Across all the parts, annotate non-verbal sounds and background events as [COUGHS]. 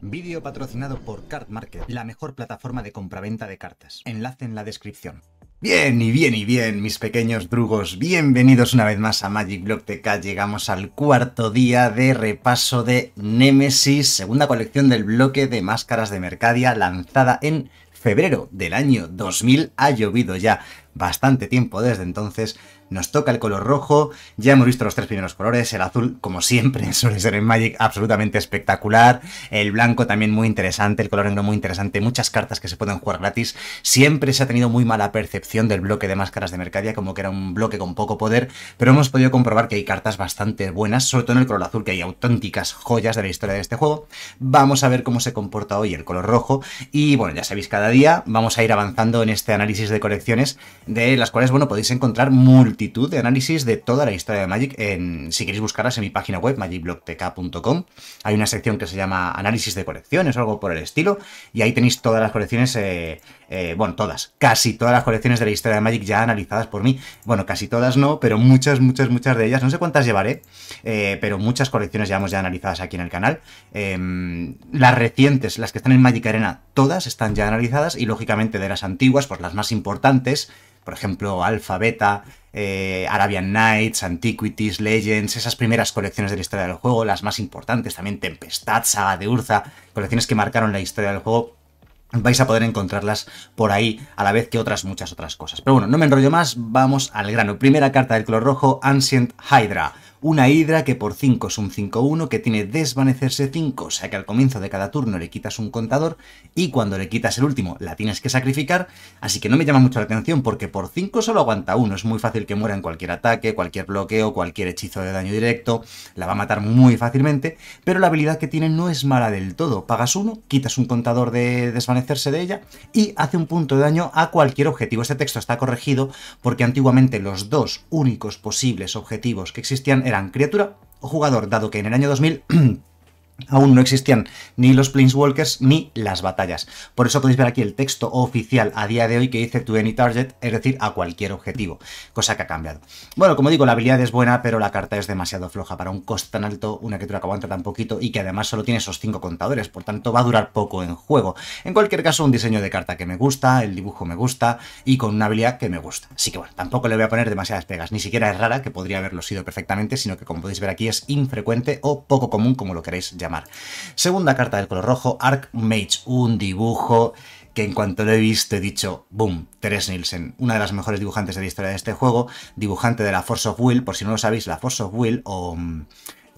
Vídeo patrocinado por Card Market, la mejor plataforma de compraventa de cartas. Enlace en la descripción. Bien, y bien, y bien, mis pequeños drugos, bienvenidos una vez más a Magic Block TK. Llegamos al cuarto día de repaso de Nemesis, segunda colección del bloque de máscaras de Mercadia lanzada en febrero del año 2000. Ha llovido ya bastante tiempo desde entonces, nos toca el color rojo, ya hemos visto los tres primeros colores, el azul como siempre [LAUGHS] suele ser en Magic absolutamente espectacular, el blanco también muy interesante, el color negro muy interesante, muchas cartas que se pueden jugar gratis, siempre se ha tenido muy mala percepción del bloque de máscaras de Mercadia, como que era un bloque con poco poder, pero hemos podido comprobar que hay cartas bastante buenas, sobre todo en el color azul que hay auténticas joyas de la historia de este juego, vamos a ver cómo se comporta hoy el color rojo y bueno, ya sabéis, cada día vamos a ir avanzando en este análisis de colecciones de las cuales, bueno, podéis encontrar muy de análisis de toda la historia de Magic. En, si queréis buscarlas en mi página web, magicblogtk.com, hay una sección que se llama Análisis de colecciones o algo por el estilo, y ahí tenéis todas las colecciones, eh, eh, bueno, todas, casi todas las colecciones de la historia de Magic ya analizadas por mí. Bueno, casi todas no, pero muchas, muchas, muchas de ellas, no sé cuántas llevaré, eh, pero muchas colecciones ya hemos ya analizadas aquí en el canal. Em, las recientes, las que están en Magic Arena, todas están ya analizadas, y lógicamente de las antiguas, pues las más importantes, por ejemplo, Alpha, Beta, eh, Arabian Nights, Antiquities, Legends, esas primeras colecciones de la historia del juego, las más importantes, también Tempestad, Saga de Urza, colecciones que marcaron la historia del juego, vais a poder encontrarlas por ahí a la vez que otras muchas otras cosas. Pero bueno, no me enrollo más, vamos al grano. Primera carta del color rojo, Ancient Hydra. Una hidra que por 5 es un 5-1, que tiene desvanecerse 5, o sea que al comienzo de cada turno le quitas un contador y cuando le quitas el último la tienes que sacrificar, así que no me llama mucho la atención porque por 5 solo aguanta uno, es muy fácil que muera en cualquier ataque, cualquier bloqueo, cualquier hechizo de daño directo, la va a matar muy fácilmente, pero la habilidad que tiene no es mala del todo, pagas uno, quitas un contador de desvanecerse de ella y hace un punto de daño a cualquier objetivo. Este texto está corregido porque antiguamente los dos únicos posibles objetivos que existían eran criatura o jugador, dado que en el año 2000 [CLEARS THROAT] aún no existían ni los Planeswalkers ni las batallas. Por eso podéis ver aquí el texto oficial a día de hoy que dice to any target, es decir, a cualquier objetivo, cosa que ha cambiado. Bueno, como digo, la habilidad es buena, pero la carta es demasiado floja para un coste tan alto, una criatura que aguanta tan poquito y que además solo tiene esos 5 contadores, por tanto va a durar poco en juego. En cualquier caso, un diseño de carta que me gusta, el dibujo me gusta y con una habilidad que me gusta. Así que bueno, tampoco le voy a poner demasiadas pegas, ni siquiera es rara, que podría haberlo sido perfectamente, sino que como podéis ver aquí es infrecuente o poco común como lo queréis ya Segunda carta del color rojo, Mage, un dibujo que en cuanto lo he visto he dicho, boom, Teres Nielsen, una de las mejores dibujantes de la historia de este juego, dibujante de la Force of Will, por si no lo sabéis, la Force of Will o mm,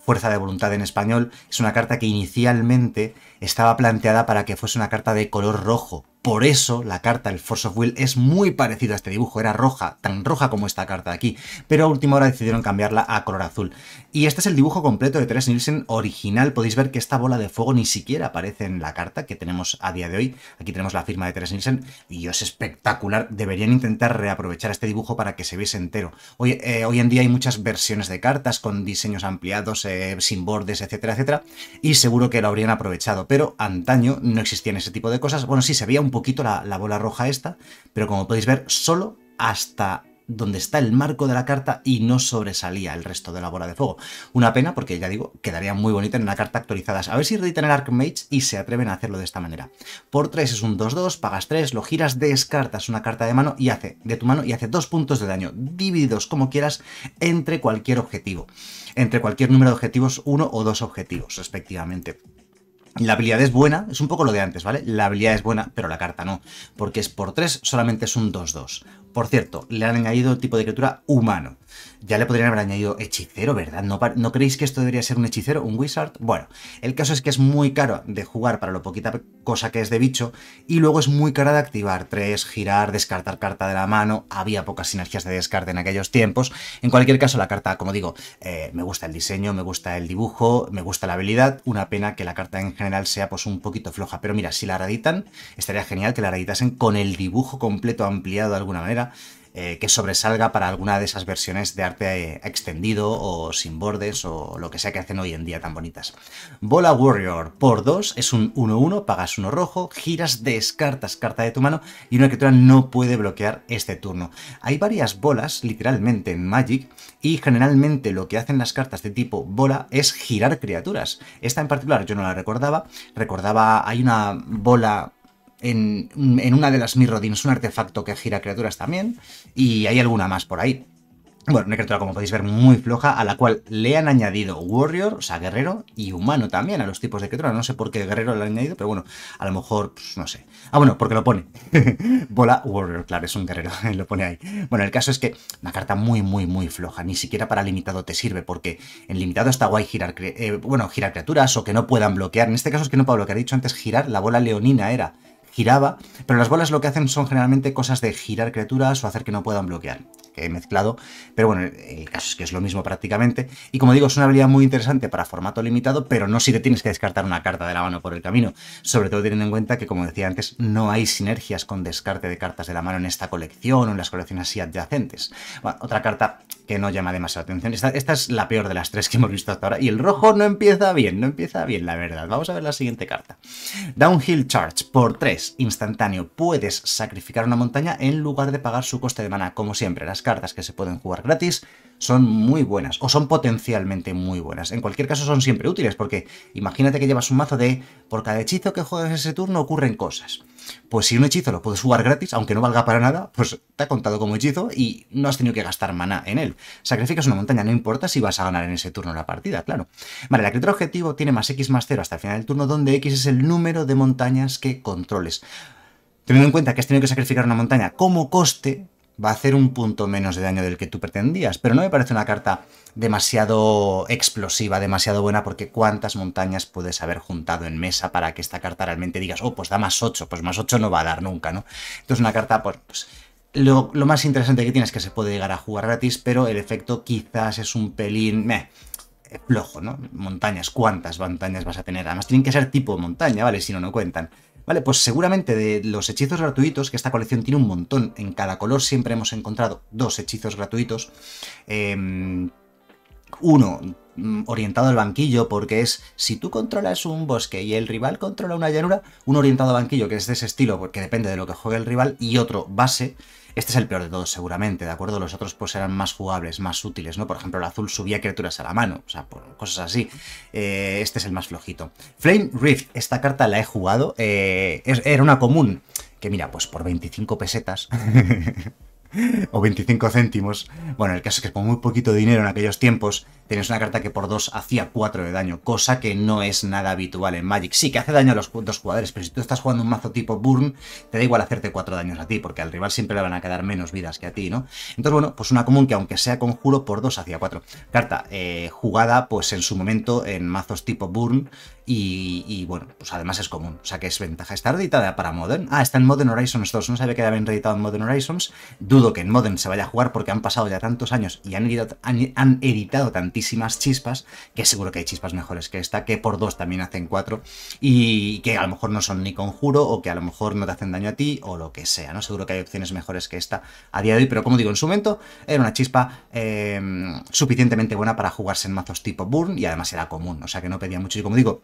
Fuerza de Voluntad en español, es una carta que inicialmente estaba planteada para que fuese una carta de color rojo. Por eso la carta, el Force of Will, es muy parecida a este dibujo. Era roja, tan roja como esta carta de aquí. Pero a última hora decidieron cambiarla a color azul. Y este es el dibujo completo de Teres Nielsen original. Podéis ver que esta bola de fuego ni siquiera aparece en la carta que tenemos a día de hoy. Aquí tenemos la firma de Teres Nielsen y es espectacular. Deberían intentar reaprovechar este dibujo para que se viese entero. Hoy, eh, en día hay muchas versiones de cartas con diseños ampliados, eh, sin bordes, etcétera, etcétera. Y seguro que lo habrían aprovechado pero antaño no existían ese tipo de cosas. Bueno, sí, se veía un poquito la, bola roja esta, pero como podéis ver, solo hasta donde está el marco de la carta y no sobresalía el resto de la bola de fuego. Una pena porque, ya digo, quedaría muy bonita en una carta actualizada. A ver si rediten el Archmage y se atreven a hacerlo de esta manera. Por 3 es un 2-2, pagas 3, lo giras, descartas una carta de mano y hace de tu mano y hace 2 puntos de daño, divididos como quieras entre cualquier objetivo. Entre cualquier número de objetivos, uno o dos objetivos, respectivamente. La habilidad es buena, es un poco lo de antes, ¿vale? La habilidad es buena, pero la carta no, porque es por 3, solamente es un 2-2. Por cierto, le han añadido el tipo de criatura humano. Ya le podrían haber añadido hechicero, ¿verdad? ¿No, creéis que esto debería ser un hechicero, un wizard? Bueno, el caso es que es muy caro de jugar para lo poquita cosa que es de bicho y luego es muy cara de activar tres, girar, descartar carta de la mano. Había pocas sinergias de descarte en aquellos tiempos. En cualquier caso, la carta, como digo, eh, me gusta el diseño, me gusta el dibujo, me gusta la habilidad. Una pena que la carta en general sea pues un poquito floja, pero mira, si la reeditan, estaría genial que la reeditasen con el dibujo completo ampliado de alguna manera eh, que sobresalga para alguna de esas versiones de arte eh, extendido o sin bordes o lo que sea que hacen hoy en día tan bonitas. Bola Warrior por 2 es un 1-1, pagas uno rojo, giras, descartas carta de tu mano y una criatura no puede bloquear este turno. Hay varias bolas, literalmente, en Magic y generalmente lo que hacen las cartas de tipo bola es girar criaturas. Esta en particular yo no la recordaba, recordaba hay una bola en, una de las Mirrodins un artefacto que gira criaturas también, y hay alguna más por ahí. Bueno, una criatura, como podéis ver, muy floja, a la cual le han añadido Warrior, o sea, guerrero, y humano también, a los tipos de criatura. No sé por qué guerrero le han añadido, pero bueno, a lo mejor, pues, no sé. Ah, bueno, porque lo pone. [LAUGHS] Bola Warrior, claro, es un guerrero, [LAUGHS] lo pone ahí. Bueno, el caso es que una carta muy, muy, muy floja. Ni siquiera para limitado te sirve, porque en limitado está guay girar, eh, bueno, girar criaturas o que no puedan bloquear. En este caso es que no puedo que ha dicho antes girar, la bola leonina era giraba, pero las bolas lo que hacen son generalmente cosas de girar criaturas o hacer que no puedan bloquear he mezclado, pero bueno, el caso es que es lo mismo prácticamente. Y como digo, es una habilidad muy interesante para formato limitado, pero no si te tienes que descartar una carta de la mano por el camino, sobre todo teniendo en cuenta que, como decía antes, no hay sinergias con descarte de cartas de la mano en esta colección o en las colecciones así adyacentes. Bueno, otra carta que no llama demasiado atención, esta, esta es la peor de las tres que hemos visto hasta ahora, y el rojo no empieza bien, no empieza bien, la verdad. Vamos a ver la siguiente carta. Downhill Charge, por 3, instantáneo, puedes sacrificar una montaña en lugar de pagar su coste de mana, como siempre, las cartas que se pueden jugar gratis son mm. muy buenas o son potencialmente muy buenas. En cualquier caso son siempre útiles porque imagínate que llevas un mazo de por cada hechizo que juegas ese turno ocurren cosas. Pues si un hechizo lo puedes jugar gratis, aunque no valga para nada, pues te ha contado como hechizo y no has tenido que gastar maná en él. Sacrificas una montaña, no importa si vas a ganar en ese turno la partida, claro. Vale, la criatura objetivo tiene más X más 0 hasta el final del turno donde X es el número de montañas que controles. Teniendo en cuenta que has tenido que sacrificar una montaña como coste, va a hacer un punto menos de daño del que tú pretendías. Pero no me parece una carta demasiado explosiva, demasiado buena, porque cuántas montañas puedes haber juntado en mesa para que esta carta realmente digas, oh, pues da más 8, pues más 8 no va a dar nunca, ¿no? Entonces una carta, pues, pues lo, lo, más interesante que tiene es que se puede llegar a jugar gratis, pero el efecto quizás es un pelín... Meh, flojo, ¿no? Montañas, ¿cuántas montañas vas a tener? Además tienen que ser tipo montaña, ¿vale? Si no, no cuentan. Vale, pues seguramente de los hechizos gratuitos, que esta colección tiene un montón, en cada color siempre hemos encontrado dos hechizos gratuitos. Em, uno mm, orientado al banquillo, porque es si tú controlas un bosque y el rival controla una llanura, un orientado al banquillo, que es de ese estilo, porque depende de lo que juegue el rival, y otro base, este es el peor de todos seguramente, ¿de acuerdo? Los otros pues eran más jugables, más útiles, ¿no? Por ejemplo, el azul subía criaturas a la mano, o sea, por cosas así. Eh, este es el más flojito. Flame Rift, esta carta la he jugado, eh, era una común, que mira, pues por 25 pesetas... [LAUGHS] o 25 céntimos. Bueno, el caso es que por muy poquito dinero en aquellos tiempos Tienes una carta que por 2 hacía 4 de daño, cosa que no es nada habitual en Magic. Sí, que hace daño a los dos jugadores, pero si tú estás jugando un mazo tipo Burn, te da igual hacerte 4 daños a ti, porque al rival siempre le van a quedar menos vidas que a ti, ¿no? Entonces, bueno, pues una común que aunque sea conjuro, por 2 hacía 4. Carta eh, jugada, pues en su momento, en mazos tipo Burn, y, bueno, pues además es común, o sea que es ventaja. Está reditada para Modern. Ah, está en Modern Horizons 2, no sabía que habían editado en Modern Horizons. Dudo que en Modern se vaya a jugar porque han pasado ya tantos años y han, editado, han, editado tantísimas chispas, que seguro que hay chispas mejores que esta, que por dos también hacen cuatro, y que a lo mejor no son ni conjuro, o que a lo mejor no te hacen daño a ti, o lo que sea, ¿no? Seguro que hay opciones mejores que esta a día de hoy, pero como digo, en su momento era una chispa eh, suficientemente buena para jugarse en mazos tipo Burn, y además era común, o sea que no pedía mucho, y como digo,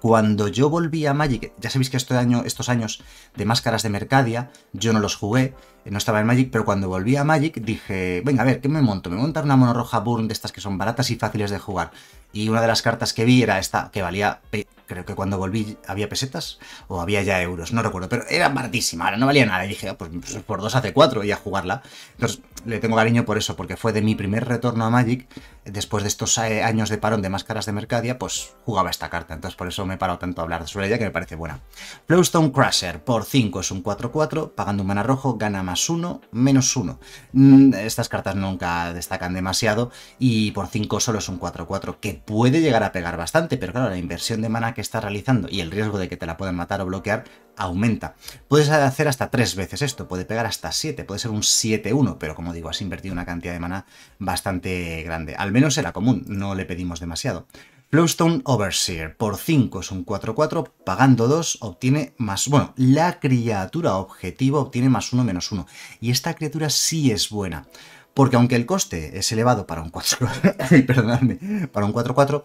cuando yo volví a Magic, ya sabéis que este año, estos años de máscaras de Mercadia, yo no los jugué, eh, no estaba en Magic, pero cuando volví a Magic dije, venga, a ver, ¿qué me monto? Me montar una mono roja burn de estas que son baratas y fáciles de jugar. Y una de las cartas que vi era esta, que valía creo que cuando volví había pesetas o había ya euros, no recuerdo, pero era baratísima, ahora no valía nada. Y dije, ah, pues, pues, por dos hace cuatro y a jugarla. Entonces le tengo cariño por eso, porque fue de mi primer retorno a Magic, después de estos eh, años de parón de máscaras de Mercadia, pues jugaba esta carta. Entonces por eso me he parado tanto a hablar sobre ella, que me parece buena. Flowstone Crusher, por 5 es un 4-4, pagando un mana rojo, gana más 1, menos 1. Mm, estas cartas nunca destacan demasiado y por 5 solo es un 4-4, que puede llegar a pegar bastante, pero claro, la inversión de mana que estás realizando y el riesgo de que te la puedan matar o bloquear aumenta. Puedes hacer hasta tres veces esto, puede pegar hasta 7, puede ser un 7-1, pero como digo, has invertido una cantidad de mana bastante grande. Al menos era común, no le pedimos demasiado. Flowstone Overseer por 5 es un 4-4, pagando 2 obtiene más... Bueno, la criatura objetivo obtiene más 1 menos 1. Y esta criatura sí es buena, porque aunque el coste es elevado para un 4... [LAUGHS] perdonadme, para un 4-4,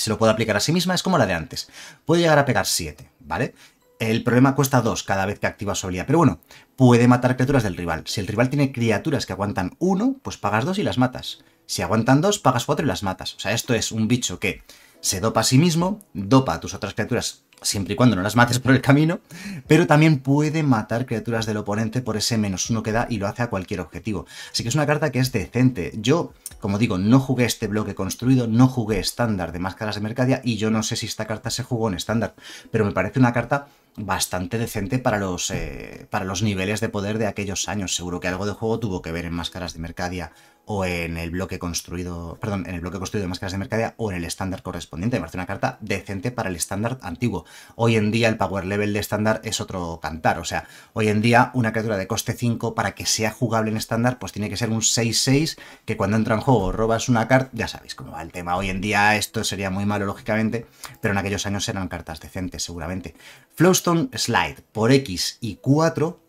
se lo puedo aplicar a sí misma, es como la de antes. Puede llegar a pegar 7, ¿vale? El problema cuesta 2 cada vez que activa su habilidad, pero bueno, puede matar criaturas del rival. Si el rival tiene criaturas que aguantan 1, pues pagas 2 y las matas. Si aguantan 2, pagas 4 y las matas. O sea, esto es un bicho que se dopa a sí mismo, dopa a tus otras criaturas siempre y cuando no las mates por el camino, pero también puede matar criaturas del oponente por ese menos uno que da y lo hace a cualquier objetivo. Así que es una carta que es decente. Yo, como digo, no jugué este bloque construido, no jugué estándar de máscaras de Mercadia y yo no sé si esta carta se jugó en estándar, pero me parece una carta bastante decente para los, eh, para los niveles de poder de aquellos años. Seguro que algo de juego tuvo que ver en máscaras de Mercadia o en el bloque construido, perdón, en el bloque construido de máscaras de mercadería o en el estándar correspondiente. Me parece una carta decente para el estándar antiguo. Hoy en día el power level de estándar es otro cantar, o sea, hoy en día una criatura de coste 5 para que sea jugable en estándar pues tiene que ser un 6-6 que cuando entra en juego robas una carta, ya sabéis cómo va el tema. Hoy en día esto sería muy malo lógicamente, pero en aquellos años eran cartas decentes seguramente. Flowstone Slide por X y 4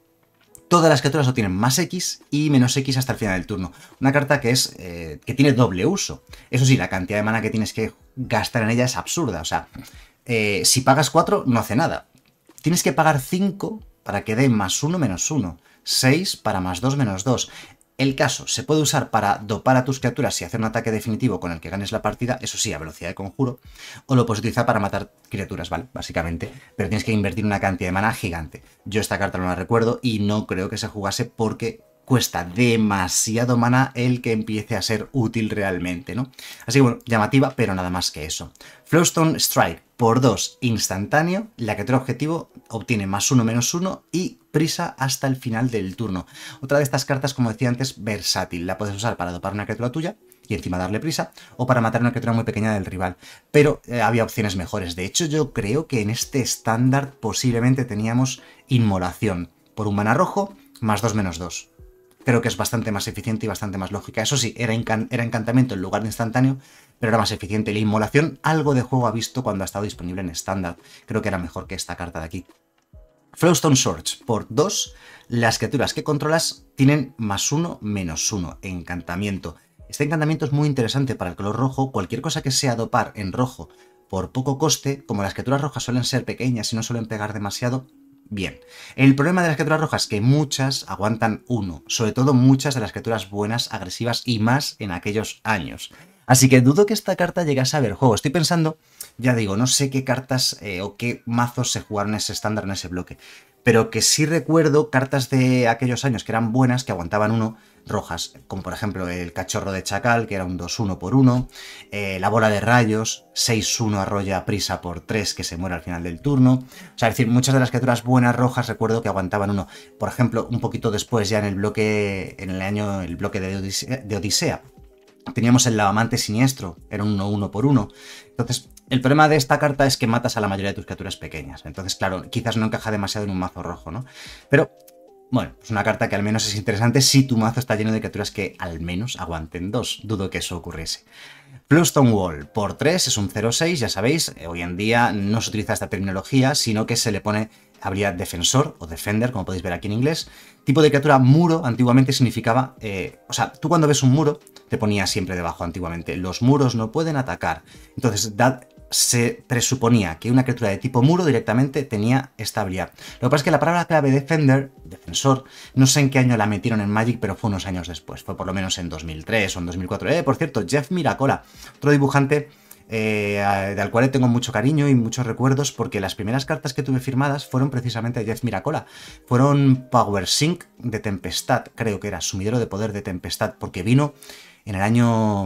Todas las criaturas no tienen más X y menos X hasta el final del turno. Una carta que, es, eh, que tiene doble uso. Eso sí, la cantidad de mana que tienes que gastar en ella es absurda. O sea, eh, si pagas 4 no hace nada. Tienes que pagar 5 para que dé más 1 menos 1. 6 para más 2 menos 2. El caso, se puede usar para dopar a tus criaturas y hacer un ataque definitivo con el que ganes la partida, eso sí, a velocidad de conjuro, o lo puedes utilizar para matar criaturas, ¿vale? Básicamente, pero tienes que invertir una cantidad de mana gigante. Yo esta carta no la recuerdo y no creo que se jugase porque cuesta demasiado mana el que empiece a ser útil realmente, ¿no? Así que bueno, llamativa, pero nada más que eso. Flowstone Strike por 2 instantáneo, la criatura objetivo obtiene más 1 menos 1 y prisa hasta el final del turno. Otra de estas cartas, como decía antes, versátil. La puedes usar para dopar una criatura tuya y encima darle prisa, o para matar una criatura muy pequeña del rival. Pero eh, había opciones mejores. De hecho, yo creo que en este estándar posiblemente teníamos inmolación. Por un mana rojo, más 2 menos 2 creo que es bastante más eficiente y bastante más lógica. Eso sí, era, era, encantamiento en lugar de instantáneo, pero era más eficiente. La inmolación, algo de juego ha visto cuando ha estado disponible en estándar. Creo que era mejor que esta carta de aquí. Flowstone Swords, por 2, las criaturas que controlas tienen más 1, menos 1, encantamiento. Este encantamiento es muy interesante para el color rojo, cualquier cosa que sea dopar en rojo por poco coste, como las criaturas rojas suelen ser pequeñas y no suelen pegar demasiado, bien. El problema de las criaturas rojas es que muchas aguantan 1, sobre todo muchas de las criaturas buenas, agresivas y más en aquellos años. Así que dudo que esta carta llegase a ver juego. Estoy pensando, ya digo, no sé qué cartas eh, o qué mazos se jugaron ese estándar en ese bloque. Pero que sí recuerdo cartas de aquellos años que eran buenas, que aguantaban uno, rojas. Como por ejemplo el cachorro de chacal, que era un 2-1 por 1. Eh, la bola de rayos, 6-1 arrolla prisa por 3, que se muere al final del turno. O sea, es decir, muchas de las criaturas buenas rojas recuerdo que aguantaban uno. Por ejemplo, un poquito después, ya en el bloque, en el año, el bloque de Odisea Teníamos el lavamante siniestro, era un 1-1 por 1. Entonces, el problema de esta carta es que matas a la mayoría de tus criaturas pequeñas. Entonces, claro, quizás no encaja demasiado en un mazo rojo, ¿no? Pero, bueno, es pues una carta que al menos es interesante si tu mazo está lleno de criaturas que al menos aguanten dos. Dudo que eso ocurriese. stone Wall por 3 es un 0-6, ya sabéis, eh, hoy en día no se utiliza esta terminología, sino que se le pone habilidad defensor o defender, como podéis ver aquí en inglés. Tipo de criatura muro antiguamente significaba, eh, o sea, tú cuando ves un muro te ponía siempre debajo antiguamente. Los muros no pueden atacar. Entonces, dad, se presuponía que una criatura de tipo muro directamente tenía esta habilidad. Lo que pasa es que la palabra clave Defender, defensor, no sé en qué año la metieron en Magic, pero fue unos años después, fue por lo menos en 2003 o en 2004. Eh, por cierto, Jeff Miracola, otro dibujante eh, al cual tengo mucho cariño y muchos recuerdos porque las primeras cartas que tuve firmadas fueron precisamente de Jeff Miracola. Fueron Power Sync de Tempestad, creo que era, Sumidero de Poder de Tempestad, porque vino en el año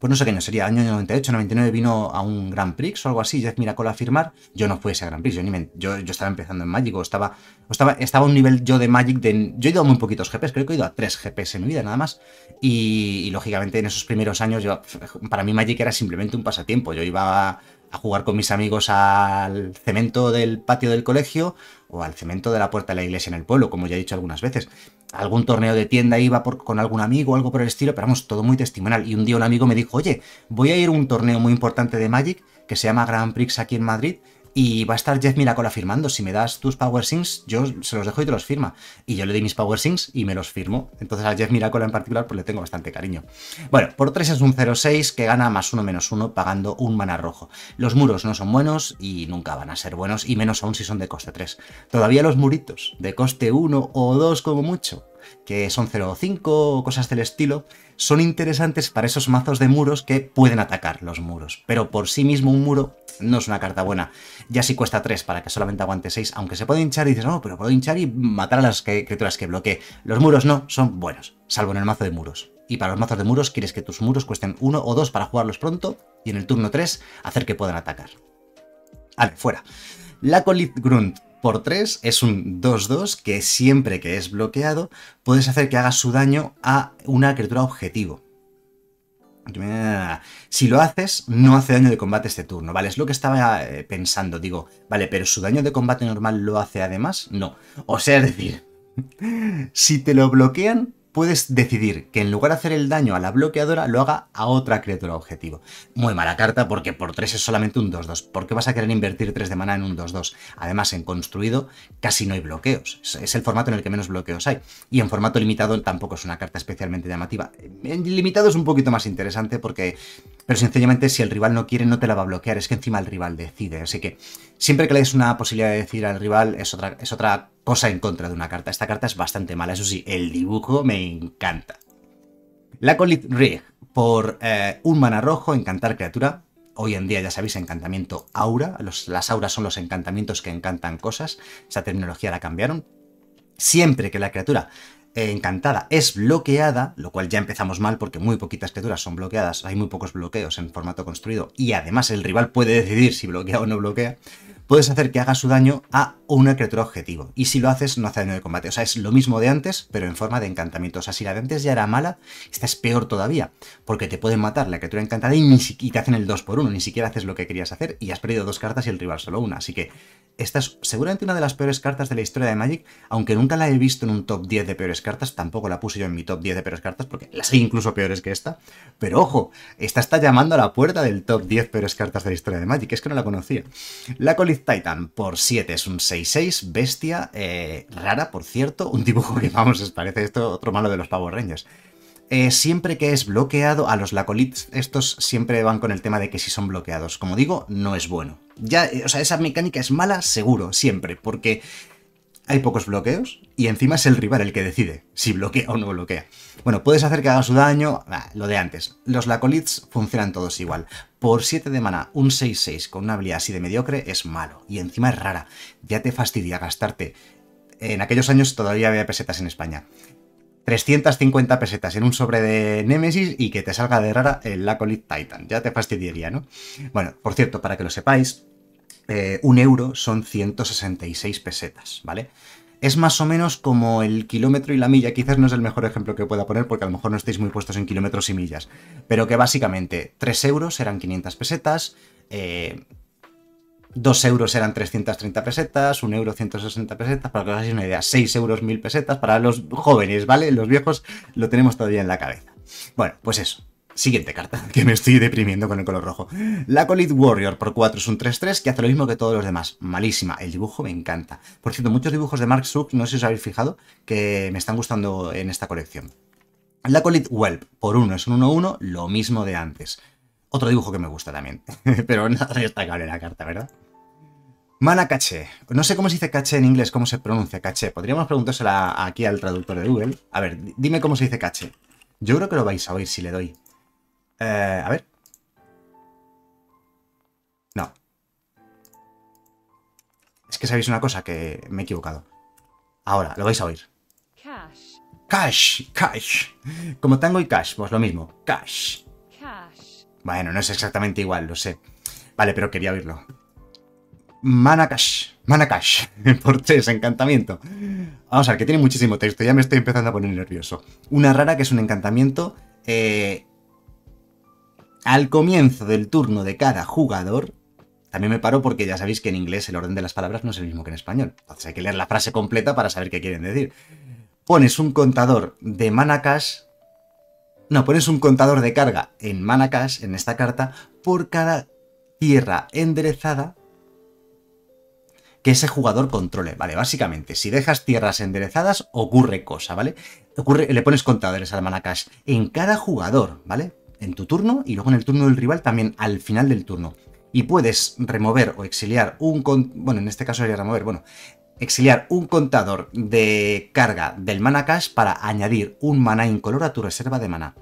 pues no sé qué no, sería, año 98, 99, vino a un Grand Prix o algo así, Jeff Miracola a firmar, yo no fui a ese Grand Prix, yo, me, yo, estaba empezando en Magic, o estaba, estaba, a un nivel yo de Magic, de, yo he ido a muy poquitos GPs, creo que he ido a tres GPs en mi vida nada más, y, lógicamente en esos primeros años, yo, para mí Magic era simplemente un pasatiempo, yo iba a jugar con mis amigos al cemento del patio del colegio o al cemento de la puerta de la iglesia en el pueblo, como ya he dicho algunas veces algún torneo de tienda iba por, con algún amigo, algo por el estilo, pero vamos, todo muy testimonial. Y un día un amigo me dijo, oye, voy a ir a un torneo muy importante de Magic que se llama Grand Prix aquí en Madrid y va a estar Jeff Miracola firmando. Si me das tus Power Sinks, yo se los dejo y te los firma. Y yo le di mis Power Sinks y me los firmo. Entonces a Jeff Miracola en particular pues le tengo bastante cariño. Bueno, por 3 es un 06 que gana más 1 menos 1 pagando un mana rojo. Los muros no son buenos y nunca van a ser buenos y menos aún si son de coste 3. Todavía los muritos de coste 1 o 2 como mucho, que son 05 o cosas del estilo, son interesantes para esos mazos de muros que pueden atacar los muros. Pero por sí mismo un muro no es una carta buena. Ya si cuesta 3 para que solamente aguante 6, aunque se puede hinchar y dices, no, pero puedo hinchar y matar a las criaturas que bloquee. Los muros no son buenos, salvo en el mazo de muros. Y para los mazos de muros quieres que tus muros cuesten 1 o 2 para jugarlos pronto y en el turno 3 hacer que puedan atacar. Vale, fuera. La Colith Grunt por 3 es un 2-2 que siempre que es bloqueado puedes hacer que haga su daño a una criatura objetivo. Si lo haces, no hace daño de combate este turno, ¿vale? Es lo que estaba eh, pensando, digo, vale, pero su daño de combate normal lo hace además, no. O sea, es decir, [LAUGHS] si te lo bloquean, puedes decidir que en lugar de hacer el daño a la bloqueadora, lo haga a otra criatura objetivo. Muy mala carta porque por 3 es solamente un 2-2. ¿Por qué vas a querer invertir 3 de mana en un 2-2? Además, en construido casi no hay bloqueos. Es el formato en el que menos bloqueos hay. Y en formato limitado tampoco es una carta especialmente llamativa. En limitado es un poquito más interesante porque pero sencillamente si el rival no quiere no te la va a bloquear, es que encima el rival decide, así que siempre que le des una posibilidad de decir al rival es otra, es otra cosa en contra de una carta. Esta carta es bastante mala, eso sí, el dibujo me encanta. La Colith Rig, por eh, un mana rojo, encantar criatura, hoy en día ya sabéis, encantamiento aura. las auras son los encantamientos que encantan cosas. Esa terminología la cambiaron. Siempre que la criatura eh, encantada es bloqueada, lo cual ya empezamos mal porque muy poquitas criaturas son bloqueadas, hay muy pocos bloqueos en formato construido y además el rival puede decidir si bloquea o no bloquea puedes hacer que haga su daño a una criatura objetivo. Y si lo haces, no hace daño de combate. O sea, es lo mismo de antes, pero en forma de encantamiento. O sea, si la de antes ya era mala, esta es peor todavía, porque te pueden matar la criatura encantada y, ni te hacen el 2 x 1 ni siquiera haces lo que querías hacer y has perdido dos cartas y el rival solo una. Así que esta es seguramente una de las peores cartas de la historia de Magic, aunque nunca la he visto en un top 10 de peores cartas, tampoco la puse yo en mi top 10 de peores cartas, porque las hay incluso peores que esta. Pero ojo, esta está llamando a la puerta del top 10 peores cartas de la historia de Magic, es que no la conocía. La colección Titan por 7 es un 6-6, bestia, eh, rara por cierto, un dibujo que vamos, os parece esto otro malo de los Power Rangers. Eh, siempre que es bloqueado, a los Lacolits estos siempre van con el tema de que si son bloqueados, como digo, no es bueno. Ya, eh, o sea, esa mecánica es mala seguro, siempre, porque hay pocos bloqueos y encima es el rival el que decide si bloquea o no bloquea. Bueno, puedes hacer que haga su daño, lo de antes. Los Lacoliths funcionan todos igual. Por 7 de mana, un 6-6 con una habilidad así de mediocre es malo y encima es rara. Ya te fastidia gastarte. En aquellos años todavía había pesetas en España. 350 pesetas en un sobre de Nemesis y que te salga de rara el Lacolith Titan. Ya te fastidiaría, ¿no? Bueno, por cierto, para que lo sepáis, eh, un euro son 166 pesetas, ¿vale? Es más o menos como el kilómetro y la milla, quizás no es el mejor ejemplo que pueda poner porque a lo mejor no estáis muy puestos en kilómetros y millas, pero que básicamente 3 euros eran 500 pesetas, 2 eh, euros eran 330 pesetas, 1 euro 160 pesetas, para que os hagáis una idea, 6 euros 1000 pesetas para los jóvenes, ¿vale? Los viejos lo tenemos todavía en la cabeza. Bueno, pues eso. Siguiente carta, [LAUGHS] que me estoy deprimiendo con el color rojo. La Colid Warrior por 4 es un 3-3 que hace lo mismo que todos los demás. Malísima, el dibujo me encanta. Por cierto, muchos dibujos de Mark Suk, no sé si os habéis fijado, que me están gustando en esta colección. La Colid Whelp por 1 es un 1-1, lo mismo de antes. Otro dibujo que me gusta también, [LAUGHS] pero nada destacable la carta, ¿verdad? Mala caché. No sé cómo se dice caché en inglés, cómo se pronuncia caché. Podríamos preguntársela aquí al traductor de Google. A ver, dime cómo se dice caché. Yo creo que lo vais a oír si le doy. Eh, a ver. No. Es que sabéis una cosa, que me he equivocado. Ahora, lo vais a oír. Cash. Cash. Como tango y cash, pues lo mismo. Cash. cash. Bueno, no es exactamente igual, lo sé. Vale, pero quería oírlo. mana manacash. [LAUGHS] Por tres, encantamiento. Vamos a ver, que tiene muchísimo texto. Ya me estoy empezando a poner nervioso. Una rara que es un encantamiento eh, al comienzo del turno de cada jugador, también me paro porque ya sabéis que en inglés el orden de las palabras no es el mismo que en español. Entonces hay que leer la frase completa para saber qué quieren decir. Pones un contador de mana cash. No, pones un contador de carga en mana cash, en esta carta, por cada tierra enderezada que ese jugador controle, ¿vale? Básicamente, si dejas tierras enderezadas, ocurre cosa, ¿vale? Ocurre, le pones contadores al manacas en cada jugador, ¿vale? en tu turno y luego en el turno del rival también al final del turno. Y puedes remover o exiliar un... Bueno, en este caso sería remover, bueno. Exiliar un contador de carga del mana cash para añadir un mana incolor a tu reserva de mana.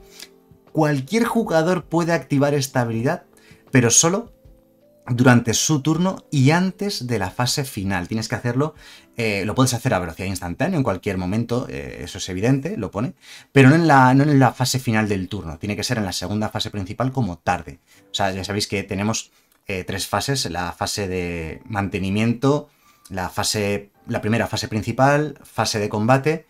Cualquier jugador puede activar esta habilidad, pero solo durante su turno y antes de la fase final. Tienes que hacerlo eh, lo puedes hacer a velocidad instantánea en cualquier momento, eh, eso es evidente, lo pone, pero no en, la, en la fase final del turno, tiene que ser en la segunda fase principal como tarde. O sea, ya sabéis que tenemos eh, tres fases, la fase de mantenimiento, la fase, la primera fase principal, fase de combate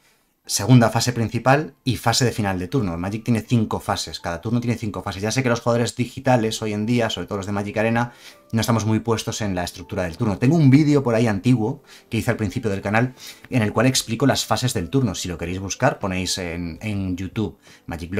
segunda fase principal y fase de final de turno. Magic tiene cinco fases, cada turno tiene cinco fases. Ya sé que los jugadores digitales hoy en día, sobre todo los de Magic Arena, no estamos muy puestos en la estructura del turno. Tengo un vídeo por ahí antiguo que hice al principio del canal en el cual explico las fases del turno. Si lo queréis buscar, ponéis en, YouTube Magic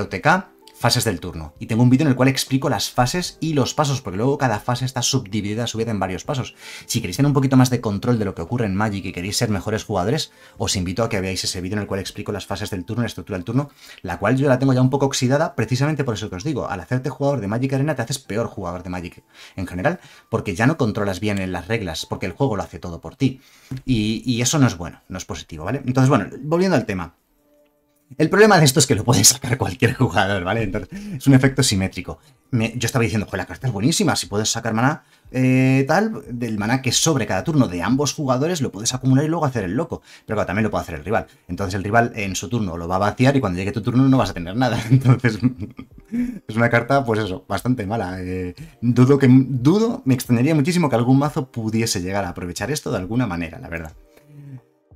fases del turno. Y tengo un vídeo en el cual explico las fases y los pasos, porque luego cada fase está subdividida, vez en varios pasos. Si queréis tener un poquito más de control de lo que ocurre en Magic y queréis ser mejores jugadores, os invito a que veáis ese vídeo en el cual explico las fases del turno, la estructura del turno, la cual yo la tengo ya un poco oxidada, precisamente por eso que os digo, al hacerte jugador de Magic Arena te haces peor jugador de Magic en general, porque ya no controlas bien las reglas, porque el juego lo hace todo por ti. y eso no es bueno, no es positivo, ¿vale? Entonces, bueno, volviendo al tema. El problema de esto es que lo puede sacar cualquier jugador, ¿vale? es un efecto simétrico. yo estaba diciendo, joder, la carta es buenísima, si puedes sacar maná eh, tal, del maná que sobre cada turno de ambos jugadores lo puedes acumular y luego hacer el loco. Pero claro, también lo puede hacer el rival. Entonces el rival en su turno lo va a vaciar y cuando llegue tu turno no vas a tener nada. [LAUGHS] Entonces, es una carta, pues eso, bastante mala. Eh, dudo que, dudo, me extrañaría muchísimo que algún mazo pudiese llegar a aprovechar esto de alguna manera, la verdad.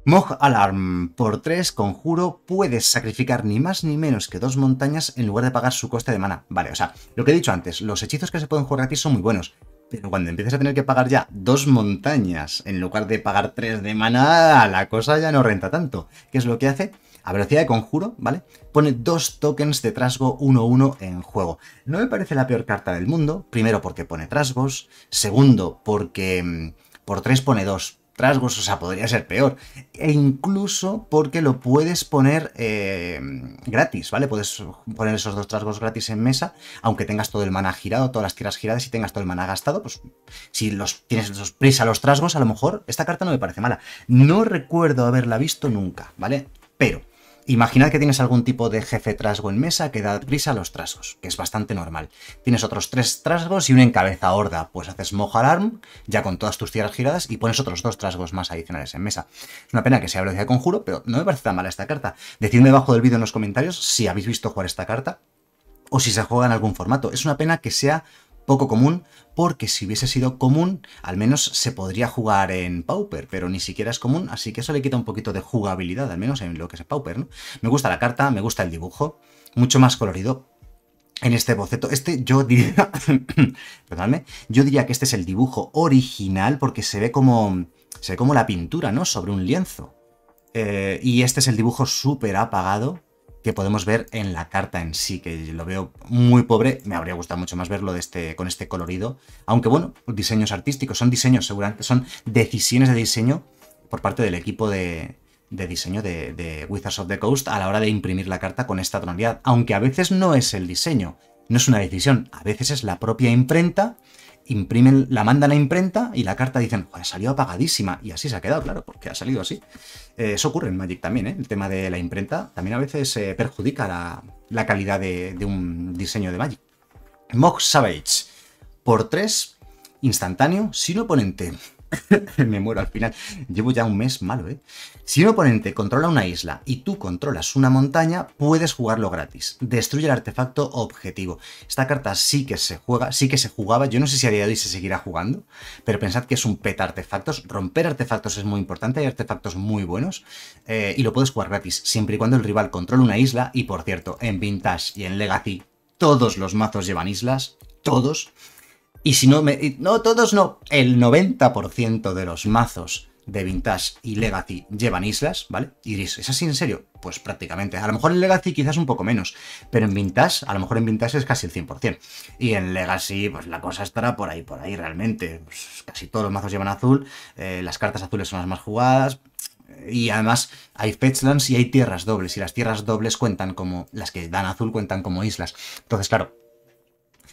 Mog Alarm. Por 3, conjuro, puedes sacrificar ni más ni menos que dos montañas en lugar de pagar su coste de mana. Vale, o sea, lo que he dicho antes, los hechizos que se pueden jugar aquí son muy buenos. Pero cuando empiezas a tener que pagar ya dos montañas en lugar de pagar tres de mana, la cosa ya no renta tanto. ¿Qué es lo que hace? A velocidad de conjuro, ¿vale? Pone dos tokens de trasgo 1-1 en juego. No me parece la peor carta del mundo. Primero porque pone trasgos. Segundo porque mm, por 3 pone 2 Trasgos, o sea, podría ser peor. E incluso porque lo puedes poner eh, gratis, ¿vale? Puedes poner esos dos trasgos gratis en mesa, aunque tengas todo el mana girado, todas las tiras giradas y tengas todo el mana gastado, pues si los tienes prisa los trasgos, a lo mejor esta carta no me parece mala. No recuerdo haberla visto nunca, ¿vale? Pero Imaginad que tienes algún tipo de jefe trasgo en mesa que da prisa a los trasgos, que es bastante normal. Tienes otros tres trasgos y una encabeza horda, pues haces mojar alarm ya con todas tus tierras giradas y pones otros dos trasgos más adicionales en mesa. Es una pena que sea velocidad de conjuro, pero no me parece tan mala esta carta. Decidme debajo del vídeo en los comentarios si habéis visto jugar esta carta o si se juega en algún formato. Es una pena que sea poco común, porque si hubiese sido común, al menos se podría jugar en Pauper, pero ni siquiera es común, así que eso le quita un poquito de jugabilidad, al menos en lo que es Pauper, ¿no? Me gusta la carta, me gusta el dibujo, mucho más colorido en este boceto. Este yo diría, [COUGHS] yo diría que este es el dibujo original porque se ve como, se ve como la pintura, ¿no? Sobre un lienzo. Eh, y este es el dibujo súper apagado, que podemos ver en la carta en sí, que lo veo muy pobre. Me habría gustado mucho más verlo de este, con este colorido. Aunque bueno, diseños artísticos, son diseños seguramente, son decisiones de diseño por parte del equipo de, diseño de, de, Wizards of the Coast a la hora de imprimir la carta con esta tonalidad. Aunque a veces no es el diseño, no es una decisión, a veces es la propia imprenta imprimen, la mandan a imprenta y la carta dicen, ha salió apagadísima. Y así se ha quedado, claro, porque ha salido así. Eh, eso ocurre en Magic también, ¿eh? El tema de la imprenta también a veces eh, perjudica la, calidad de, un diseño de Magic. Mog Savage. Por 3, instantáneo, sin oponente. [LAUGHS] me muero al final. Llevo ya un mes malo, ¿eh? Si un oponente controla una isla y tú controlas una montaña, puedes jugarlo gratis. Destruye el artefacto objetivo. Esta carta sí que se juega, sí que se jugaba. Yo no sé si a día de hoy se seguirá jugando, pero pensad que es un pet artefactos. Romper artefactos es muy importante, hay artefactos muy buenos eh, y lo puedes jugar gratis, siempre y cuando el rival controle una isla. Y por cierto, en Vintage y en Legacy, todos los mazos llevan islas, todos. Y si no, me, no todos no, el 90% de los mazos de Vintage y Legacy llevan islas, ¿vale? Y diréis, ¿es así en serio? Pues prácticamente. A lo mejor en Legacy quizás un poco menos, pero en Vintage, a lo mejor en Vintage es casi el 100%. Y en Legacy, pues la cosa estará por ahí, por ahí realmente. Pues casi todos los mazos llevan azul, eh, las cartas azules son las más jugadas, y además hay fetchlands y hay tierras dobles, y las tierras dobles cuentan como, las que dan azul cuentan como islas. Entonces, claro,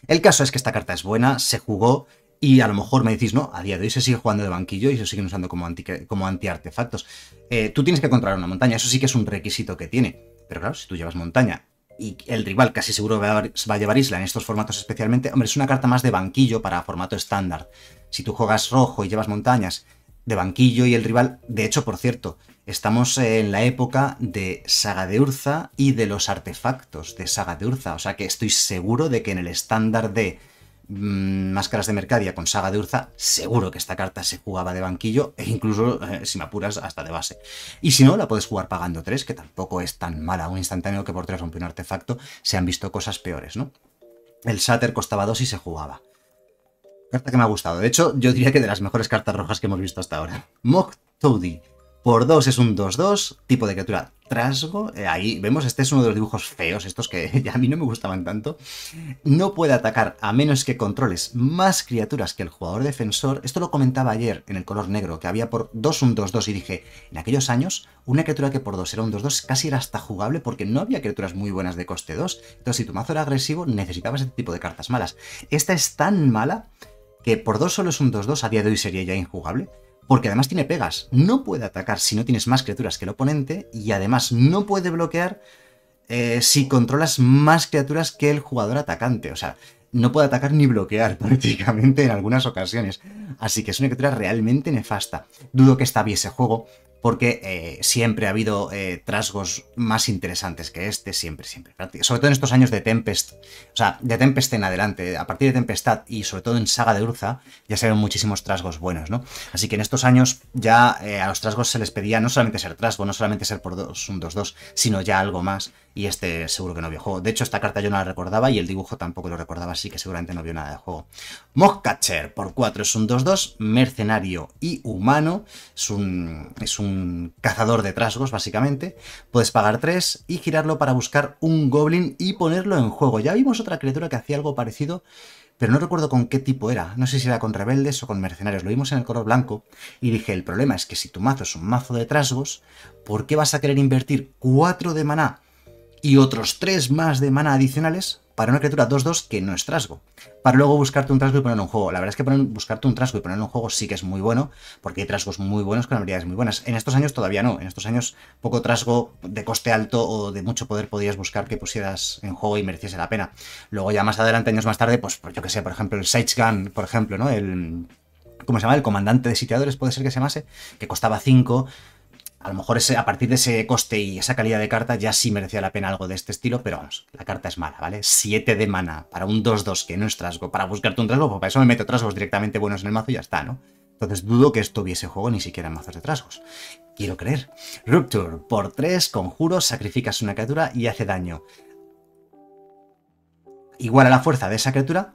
el caso es que esta carta es buena, se jugó y a lo mejor me decís, no, a día de hoy se sigue jugando de banquillo y se siguen usando como, anti, como antiartefactos. Eh, tú tienes que controlar una montaña, eso sí que es un requisito que tiene. Pero claro, si tú llevas montaña y el rival casi seguro va a llevar isla en estos formatos especialmente, hombre, es una carta más de banquillo para formato estándar. Si tú juegas rojo y llevas montañas de banquillo y el rival, de hecho, por cierto, Estamos en la época de Saga de Urza y de los artefactos de Saga de Urza, o sea que estoy seguro de que en el estándar de mm, Máscaras de Mercadia con Saga de Urza, seguro que esta carta se jugaba de banquillo e incluso, eh, si me apuras, hasta de base. Y si no, la puedes jugar pagando 3, que tampoco es tan mala un instantáneo que por 3 rompe un artefacto, se han visto cosas peores, ¿no? El Satter costaba 2 y se jugaba. Carta que me ha gustado. De hecho, yo diría que de las mejores cartas rojas que hemos visto hasta ahora. Mock Toody. Por 2 es un 2-2, tipo de criatura trasgo. Eh, ahí vemos, este es uno de los dibujos feos, estos que [LAUGHS] ya a mí no me gustaban tanto. No puede atacar a menos que controles más criaturas que el jugador defensor. Esto lo comentaba ayer en el color negro, que había por 2 un 2-2 y dije, en aquellos años, una criatura que por 2 era un 2-2 casi era hasta jugable porque no había criaturas muy buenas de coste 2. Entonces, si tu mazo era agresivo, necesitabas este tipo de cartas malas. Esta es tan mala que por 2 solo es un 2-2, a día de hoy sería ya injugable porque además tiene pegas. No puede atacar si no tienes más criaturas que el oponente y además no puede bloquear eh, si controlas más criaturas que el jugador atacante. O sea, no puede atacar ni bloquear [LAUGHS] prácticamente en algunas ocasiones. Así que es una criatura realmente nefasta. Dudo que esta viese juego, porque eh, siempre ha habido eh, trasgos más interesantes que este, siempre, siempre. Sobre todo en estos años de Tempest, o sea, de Tempest en adelante, a partir de Tempestad y sobre todo en Saga de Urza, ya se ven muchísimos trasgos buenos, ¿no? Así que en estos años ya eh, a los trasgos se les pedía no solamente ser trasgo, no solamente ser por dos, un 2-2, sino ya algo más y este seguro que no vio juego. De hecho, esta carta yo no la recordaba y el dibujo tampoco lo recordaba, así que seguramente no vio nada de juego. Mogcatcher por 4 es un 2-2, mercenario y humano. Es un, es un cazador de trasgos, básicamente. Puedes pagar 3 y girarlo para buscar un goblin y ponerlo en juego. Ya vimos otra criatura que hacía algo parecido pero no recuerdo con qué tipo era. No sé si era con rebeldes o con mercenarios. Lo vimos en el color blanco y dije, el problema es que si tu mazo es un mazo de trasgos, ¿por qué vas a querer invertir 4 de maná y otros 3 más de mana adicionales para una criatura 2-2 que no es trasgo. Para luego buscarte un trasgo y ponerlo en juego. La verdad es que buscarte un trasgo y ponerlo en juego sí que es muy bueno, porque hay trasgos muy buenos con habilidades muy buenas. En estos años todavía no. En estos años poco trasgo de coste alto o de mucho poder podías buscar que pusieras en juego y mereciese la pena. Luego ya más adelante, años más tarde, pues, pues yo que sé, por ejemplo, el Sage Gun, por ejemplo, ¿no? El... ¿Cómo se llama? El comandante de sitiadores, puede ser que se llamase, que costaba 5 a lo mejor a partir de ese coste y esa calidad de carta ya sí merecía la pena algo de este estilo, pero vamos, la carta es mala, ¿vale? 7 de mana para un 2-2 que no es trasgo, para buscarte un trasgo, pues para eso me meto trasgos directamente buenos en el mazo y ya está, ¿no? Entonces dudo que esto hubiese juego ni siquiera en mazos de trasgos. Quiero creer. Rupture, por 3, conjuro, sacrificas una criatura y hace daño. Igual a la fuerza de esa criatura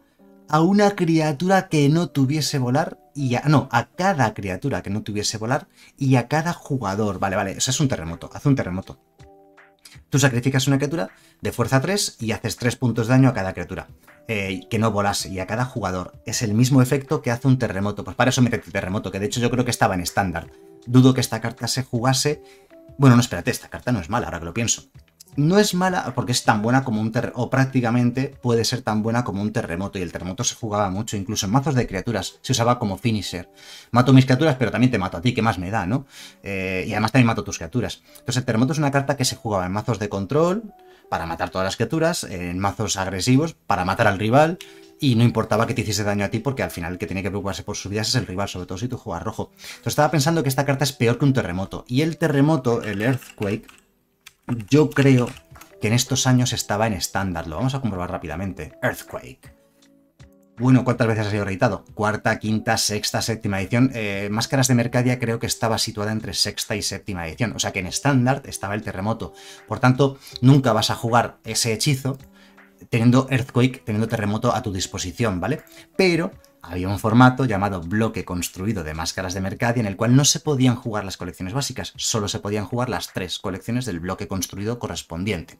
a una criatura que no tuviese volar y a, no, a cada criatura que no tuviese volar y a cada jugador. Vale, vale, eso es un terremoto, hace un terremoto. Tú sacrificas una criatura de fuerza 3 y haces 3 puntos de daño a cada criatura. Eh, que no volase y a cada jugador. Es el mismo efecto que hace un terremoto. Pues para eso mete este terremoto, que de hecho yo creo que estaba en estándar. Dudo que esta carta se jugase. Bueno, no, espérate, esta carta no es mala, ahora que lo pienso no es mala porque es tan buena como un terremoto, o prácticamente puede ser tan buena como un terremoto, y el terremoto se jugaba mucho, incluso en mazos de criaturas se usaba como finisher. Mato mis criaturas, pero también te mato a ti, que más me da, ¿no? Eh, y además también mato tus criaturas. Entonces el terremoto es una carta que se jugaba en mazos de control, para matar todas las criaturas, en mazos agresivos, para matar al rival, y no importaba que te hiciese daño a ti porque al final el que tiene que preocuparse por sus vidas es el rival, sobre todo si tú juegas rojo. Entonces estaba pensando que esta carta es peor que un terremoto, y el terremoto, el earthquake, yo creo que en estos años estaba en estándar. Lo vamos a comprobar rápidamente. Earthquake. Bueno, ¿cuántas veces ha sido reeditado? Cuarta, quinta, sexta, séptima edición. Eh, Máscaras de Mercadia creo que estaba situada entre sexta y séptima edición. O sea que en estándar estaba el terremoto. Por tanto, nunca vas a jugar ese hechizo teniendo Earthquake, teniendo terremoto a tu disposición, ¿vale? Pero había un formato llamado bloque construido de máscaras de Mercadia en el cual no se podían jugar las colecciones básicas, solo se podían jugar las tres colecciones del bloque construido correspondiente.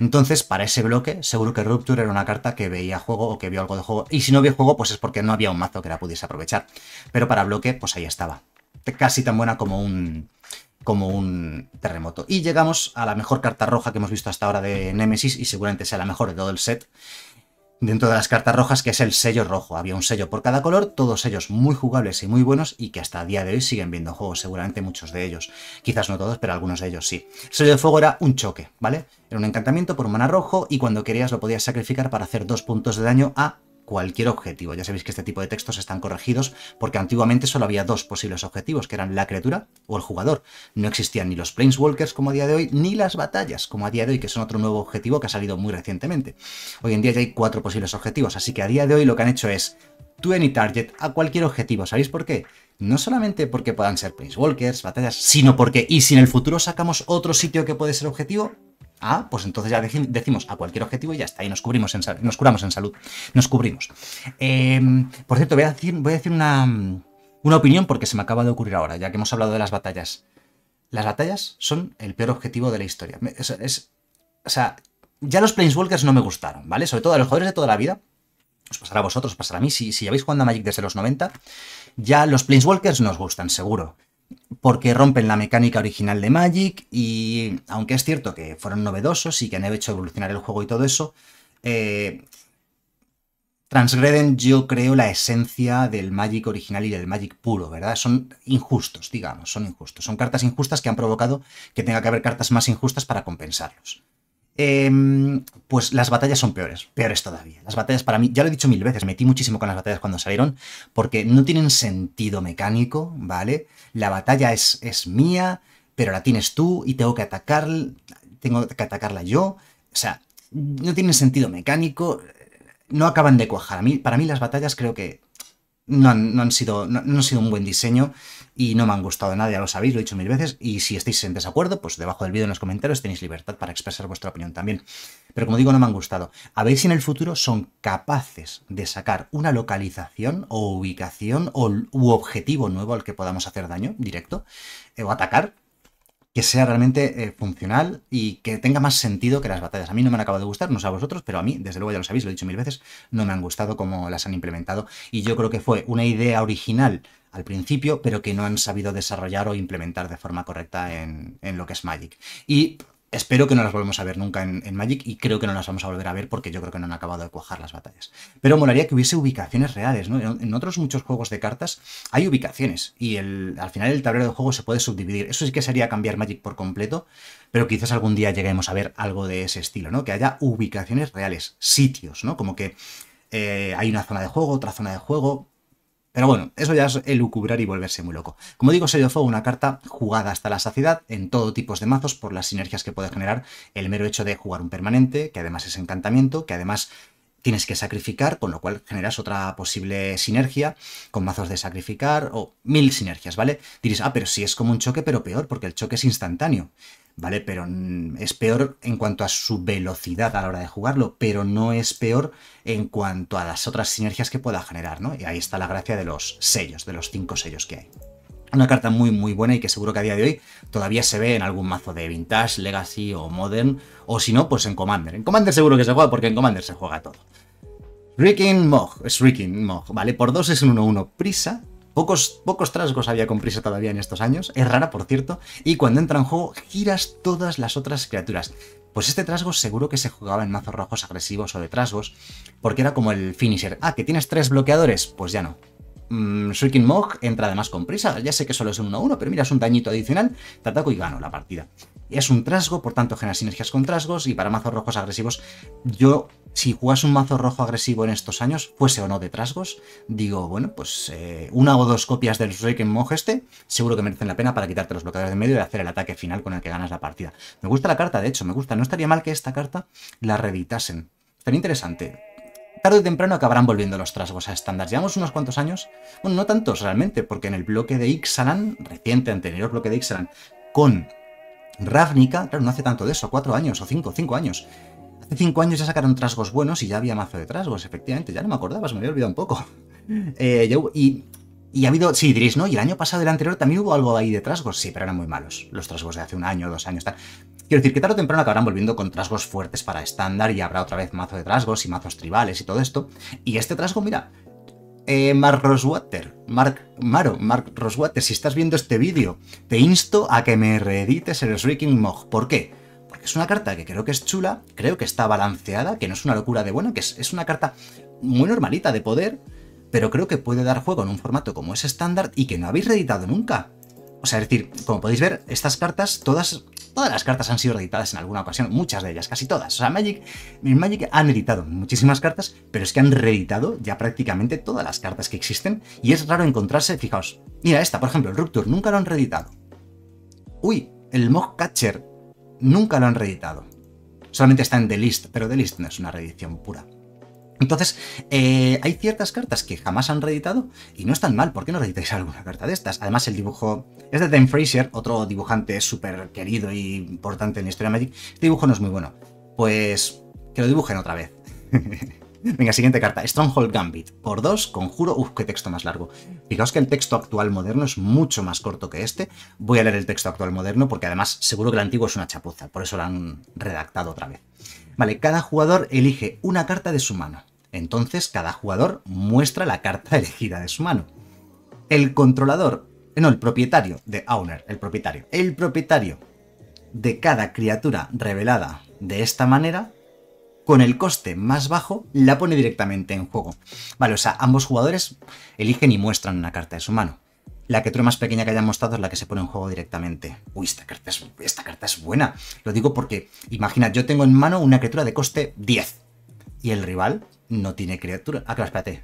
Entonces, para ese bloque, seguro que Rupture era una carta que veía juego o que vio algo de juego, y si no vio juego, pues es porque no había un mazo que la pudiese aprovechar. Pero para bloque, pues ahí estaba. Casi tan buena como un, como un terremoto. Y llegamos a la mejor carta roja que hemos visto hasta ahora de Nemesis, y seguramente sea la mejor de todo el set, dentro de las cartas rojas, que es el sello rojo. Había un sello por cada color, todos ellos muy jugables y muy buenos y que hasta a día de hoy siguen viendo juegos, seguramente muchos de ellos. Quizás no todos, pero algunos de ellos sí. El sello de fuego era un choque, ¿vale? Era un encantamiento por un mana rojo y cuando querías lo podías sacrificar para hacer dos puntos de daño a cualquier objetivo. Ya sabéis que este tipo de textos están corregidos porque antiguamente solo había dos posibles objetivos, que eran la criatura o el jugador. No existían ni los planeswalkers como a día de hoy, ni las batallas como a día de hoy, que son otro nuevo objetivo que ha salido muy recientemente. Hoy en día ya hay cuatro posibles objetivos, así que a día de hoy lo que han hecho es to any target, a cualquier objetivo. ¿Sabéis por qué? No solamente porque puedan ser planeswalkers, batallas, sino porque, y si en el futuro sacamos otro sitio que puede ser objetivo, Ah, pues entonces ya decimos a cualquier objetivo y ya está, y nos, cubrimos en, nos curamos en salud. Nos cubrimos. Em, por cierto, voy a decir, una, opinión porque se me acaba de ocurrir ahora, ya que hemos hablado de las batallas. Las batallas son el peor objetivo de la historia. o sea, ya los Planeswalkers no me gustaron, ¿vale? Sobre todo a los jugadores de toda la vida. Os pasará a vosotros, os pasará a mí. Si, si lleváis jugando a Magic desde los 90, ya los Planeswalkers nos gustan, seguro porque rompen la mecánica original de Magic y aunque es cierto que fueron novedosos y que han hecho evolucionar el juego y todo eso, eh, transgreden yo creo la esencia del Magic original y del Magic puro, ¿verdad? Son injustos, digamos, son injustos. Son cartas injustas que han provocado que tenga que haber cartas más injustas para compensarlos. Em, pues las batallas son peores, peores todavía. Las batallas para mí, ya lo he dicho mil veces, metí muchísimo con las batallas cuando salieron, porque no tienen sentido mecánico, ¿vale? la batalla es, es mía, pero la tienes tú y tengo que atacar, tengo que atacarla yo. O sea, no tiene sentido mecánico, no acaban de cuajar. mí, para mí las batallas creo que no han, sido, no, sido un buen diseño y no me han gustado nadie lo sabéis, lo he dicho mil veces, y si estáis en desacuerdo, pues debajo del vídeo en los comentarios tenéis libertad para expresar vuestra opinión también. Pero como digo, no me han gustado. A ver si en el futuro son capaces de sacar una localización o ubicación o, u objetivo nuevo al que podamos hacer daño directo eh, o atacar, que sea realmente eh, funcional y que tenga más sentido que las batallas. A mí no me han acabado de gustar, no sé a vosotros, pero a mí, desde luego ya lo sabéis, lo he dicho mil veces, no me han gustado como las han implementado. Y yo creo que fue una idea original al principio, pero que no han sabido desarrollar o implementar de forma correcta en, en lo que es Magic. Y Espero que no las volvamos a ver nunca en, Magic y creo que no las vamos a volver a ver porque yo creo que no han acabado de cuajar las batallas. Pero molaría que hubiese ubicaciones reales, ¿no? En, otros muchos juegos de cartas hay ubicaciones y al final el tablero de juego se puede subdividir. Eso sí que sería cambiar Magic por completo, pero quizás algún día lleguemos a ver algo de ese estilo, ¿no? Que haya ubicaciones reales, sitios, ¿no? Como que eh, hay una zona de juego, otra zona de juego, pero bueno, eso ya es elucubrar y volverse muy loco. Como digo, Sello Fuego, una carta jugada hasta la saciedad en todo tipo de mazos por las sinergias que puede generar el mero hecho de jugar un permanente, que además es encantamiento, que además tienes que sacrificar, con lo cual generas otra posible sinergia con mazos de sacrificar o mil sinergias, ¿vale? Diréis, ah, pero si sí es como un choque, pero peor, porque el choque es instantáneo. ¿vale? Pero mm, es peor en cuanto a su velocidad a la hora de jugarlo, pero no es peor en cuanto a las otras sinergias que pueda generar, ¿no? Y ahí está la gracia de los sellos, de los cinco sellos que hay. Una carta muy muy buena y que seguro que a día de hoy todavía se ve en algún mazo de Vintage, Legacy o Modern, o si no, pues en Commander. En Commander seguro que se juega porque en Commander se juega todo. riking Mog, es riking Mog, ¿vale? Por dos es un 1-1 prisa, Pocos, trasgos había con todavía en estos años, es rara por cierto, y cuando entra en juego giras todas las otras criaturas. Pues este trasgo seguro que se jugaba en mazos rojos agresivos o de trasgos, porque era como el finisher. Ah, que tienes tres bloqueadores, pues ya no. Mmm, Shuriken Mog entra además con prisa. Ya sé que solo es un 1-1, pero mira, es un dañito adicional. Te ataco y gano la partida. Es un trasgo, por tanto genera sinergias con trasgos y para mazos rojos agresivos, yo, si jugas un mazo rojo agresivo en estos años, fuese o no de trasgos, digo, bueno, pues eh, una o dos copias del Shuriken Mog este, seguro que merecen la pena para quitarte los bloqueadores de medio y hacer el ataque final con el que ganas la partida. Me gusta la carta, de hecho, me gusta. No estaría mal que esta carta la reeditasen. Estaría interesante tarde o temprano acabarán volviendo los trasgos a estándar. Llevamos unos cuantos años, bueno, no tantos realmente, porque en el bloque de Ixalan, reciente, anterior bloque de Ixalan, con Ravnica, claro, no hace tanto de eso, cuatro años o cinco, cinco años. Hace cinco años ya sacaron trasgos buenos y ya había mazo de trasgos, efectivamente, ya no me acordaba, me había olvidado un poco. [LAUGHS] Eh, y, y, ha habido, sí, diréis, ¿no? Y el año pasado y el anterior también hubo algo ahí de trasgos, sí, pero eran muy malos. Los trasgos de hace un año, dos años, tal. Quiero decir que tarde o temprano acabarán volviendo con trasgos fuertes para estándar y habrá otra vez mazo de trasgos y mazos tribales y todo esto. Y este trasgo, mira, eh, Mark Roswater, Mark Maro, Mark Roswater, si estás viendo este vídeo, te insto a que me reedites el Shrieking Mog. ¿Por qué? Porque es una carta que creo que es chula, creo que está balanceada, que no es una locura de bueno, que es, es una carta muy normalita de poder, pero creo que puede dar juego en un formato como es estándar y que no habéis reeditado nunca. O sea, es decir, como podéis ver, estas cartas todas Todas las cartas han sido reeditadas en alguna ocasión, muchas de ellas, casi todas. O sea, Magic, Magic han editado muchísimas cartas, pero es que han reeditado ya prácticamente todas las cartas que existen y es raro encontrarse, fijaos, mira esta, por ejemplo, el Rupture, nunca lo han reeditado. Uy, el Mog Catcher, nunca lo han reeditado. Solamente está en The List, pero The List no es una reedición pura. Entonces, eh, hay ciertas cartas que jamás han reeditado y no están mal. ¿Por qué no reeditáis alguna carta de estas? Además, el dibujo es de Dan Fraser, otro dibujante súper querido y importante en la historia de Magic. Este dibujo no es muy bueno. Pues que lo dibujen otra vez. [LAUGHS] Venga, siguiente carta. Stronghold Gambit. Por dos, conjuro. Uf, qué texto más largo. Fijaos que el texto actual moderno es mucho más corto que este. Voy a leer el texto actual moderno porque además seguro que el antiguo es una chapuza. Por eso lo han redactado otra vez. Vale, cada jugador elige una carta de su mano. Entonces cada jugador muestra la carta [LAUGHS] elegida de su mano. El controlador, no, el propietario de Owner, el propietario, el propietario de cada criatura revelada de esta manera, con el coste más bajo, la pone directamente en juego. Vale, o sea, ambos jugadores eligen y muestran una carta de su mano. La criatura más pequeña que hayan mostrado es la que se pone en juego directamente. Uy, esta carta es, esta carta es buena. Lo digo porque, imagina, yo tengo en mano una criatura de coste 10 y el rival no tiene criatura. Ah, claro, espérate.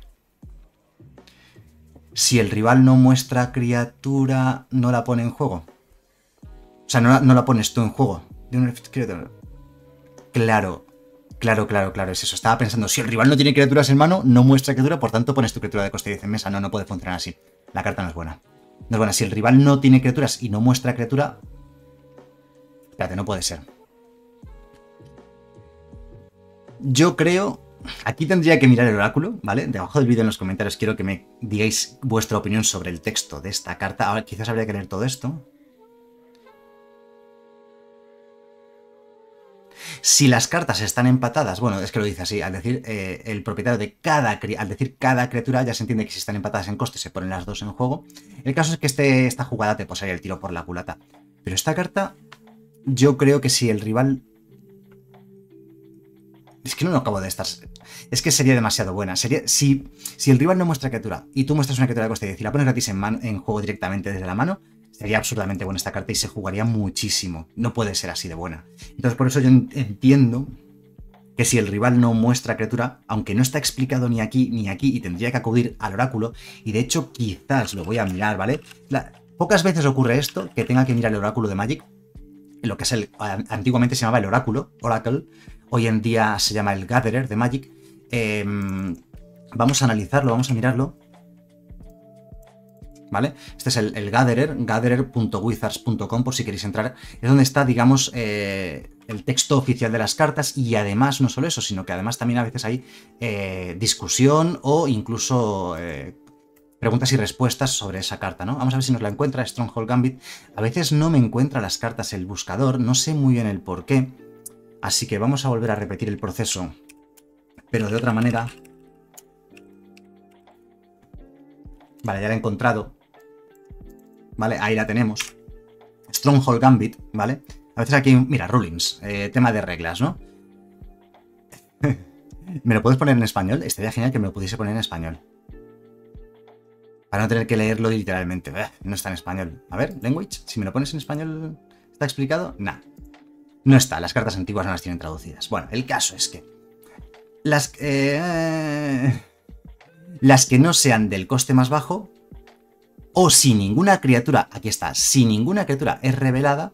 Si el rival no muestra criatura, no la pone en juego. O sea, no la, no la pones tú en juego. Claro, claro, claro, claro, es eso. Estaba pensando, si el rival no tiene criaturas en mano, no muestra criatura, por tanto pones tu criatura de coste 10 en mesa. No, no puede funcionar así. La carta no es buena. No es buena. Si el rival no tiene criaturas y no muestra criatura... Espérate, no puede ser. Yo creo Aquí tendría que mirar el oráculo, ¿vale? Debajo del vídeo en los comentarios quiero que me digáis vuestra opinión sobre el texto de esta carta. Ahora quizás habría que leer todo esto. Si las cartas están empatadas, bueno, es que lo dice así, al decir eh, el propietario de cada al decir cada criatura ya se entiende que si están empatadas en coste se ponen las dos en juego. El caso es que este, esta jugada te posaría el tiro por la culata. Pero esta carta, yo creo que si el rival es que no lo acabo de estar. Es que sería demasiado buena. Sería, si, si el rival no muestra criatura y tú muestras una criatura de coste y la pones gratis en, juego directamente desde la mano, sería absolutamente buena esta carta y se jugaría muchísimo. No puede ser así de buena. Entonces, por eso yo entiendo que si el rival no muestra criatura, aunque no está explicado ni aquí ni aquí, y tendría que acudir al oráculo, y de hecho quizás lo voy a mirar, ¿vale? pocas veces ocurre esto, que tenga que mirar el oráculo de Magic, lo que es el, antiguamente se llamaba el oráculo, Oracle, hoy en día se llama el Gatherer de Magic. Em, vamos a analizarlo, vamos a mirarlo. ¿Vale? Este es el, el Gatherer, gatherer.wizards.com por si queréis entrar. Es donde está, digamos, eh, el texto oficial de las cartas y además, no solo eso, sino que además también a veces hay eh, discusión o incluso eh, preguntas y respuestas sobre esa carta, ¿no? Vamos a ver si nos la encuentra Stronghold Gambit. A veces no me encuentra las cartas el buscador, no sé muy bien el por qué. Así que vamos a volver a repetir el proceso, pero de otra manera. Vale, ya la he encontrado. Vale, ahí la tenemos. Stronghold Gambit, ¿vale? A veces aquí, mira, rulings, eh, tema de reglas, ¿no? [LAUGHS] ¿Me lo puedes poner en español? Estaría genial que me lo pudiese poner en español. Para no tener que leerlo literalmente. no está en español. A ver, language, si me lo pones en español, ¿está explicado? Nah. No está, las cartas antiguas no las tienen traducidas. Bueno, el caso es que las, eh, las que no sean del coste más bajo o si ninguna criatura, aquí está, si ninguna criatura es revelada,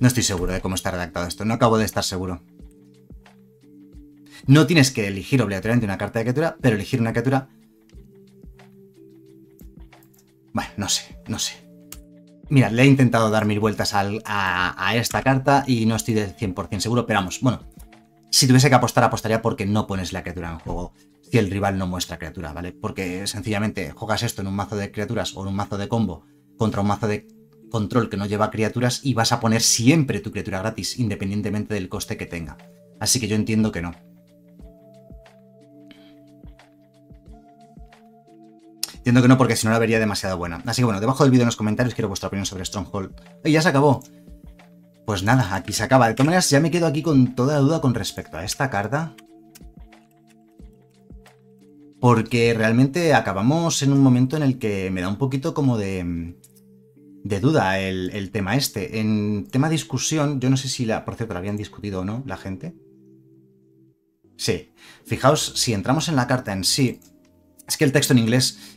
No estoy seguro de cómo está redactado esto, no acabo de estar seguro. No tienes que elegir obligatoriamente una carta de criatura, pero elegir una criatura bueno, no sé, no sé. Mira, le he intentado dar mil vueltas a, esta carta y no estoy del 100% seguro, pero vamos, bueno. Si tuviese que apostar, apostaría porque no pones la criatura en juego si el rival no muestra criatura, ¿vale? Porque sencillamente juegas esto en un mazo de criaturas o en un mazo de combo contra un mazo de control que no lleva criaturas y vas a poner siempre tu criatura gratis, independientemente del coste que tenga. Así que yo entiendo que no. Entiendo que no, porque si no la vería demasiado buena. Así que bueno, debajo del vídeo en los comentarios quiero vuestra opinión sobre Stronghold. Y ya se acabó. Pues nada, aquí se acaba. De todas maneras, ya me quedo aquí con toda duda con respecto a esta carta. Porque realmente acabamos en un momento en el que me da un poquito como de, de duda el, el tema este. En tema discusión, yo no sé si, la, por cierto, la habían discutido o no la gente. Sí. Fijaos, si entramos en la carta en sí, es que el texto en inglés